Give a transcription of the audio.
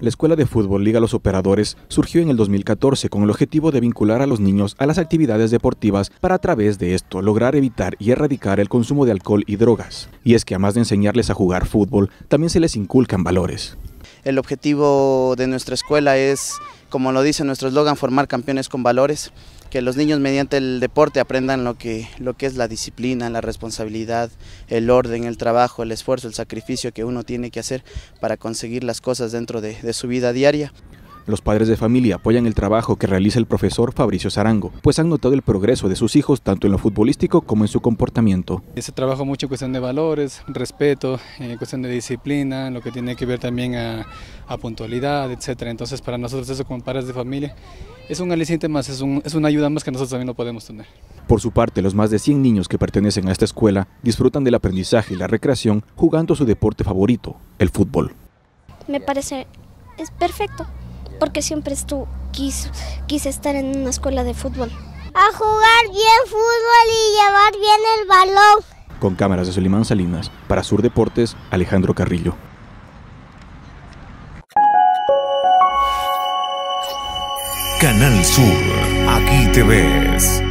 La Escuela de Fútbol Liga Los Operadores surgió en el 2014 con el objetivo de vincular a los niños a las actividades deportivas para a través de esto lograr evitar y erradicar el consumo de alcohol y drogas. Y es que además de enseñarles a jugar fútbol, también se les inculcan valores. El objetivo de nuestra escuela es, como lo dice nuestro eslogan, formar campeones con valores que los niños mediante el deporte aprendan lo que, lo que es la disciplina, la responsabilidad, el orden, el trabajo, el esfuerzo, el sacrificio que uno tiene que hacer para conseguir las cosas dentro de su vida diaria. Los padres de familia apoyan el trabajo que realiza el profesor Fabricio Zarango, pues han notado el progreso de sus hijos tanto en lo futbolístico como en su comportamiento. Ese trabajo mucho en cuestión de valores, respeto, en cuestión de disciplina, lo que tiene que ver también a, puntualidad, etc. Entonces para nosotros eso como padres de familia es un aliciente más, es, una ayuda más que nosotros también lo podemos tener. Por su parte, los más de 100 niños que pertenecen a esta escuela disfrutan del aprendizaje y la recreación jugando su deporte favorito, el fútbol. Me parece, es perfecto porque siempre estuvo, quiso, quise estar en una escuela de fútbol. A jugar bien fútbol y llevar bien el balón. Con cámaras de Solimán Salinas, para Sur Deportes, Alejandro Carrillo. Canal Sur, aquí te ves.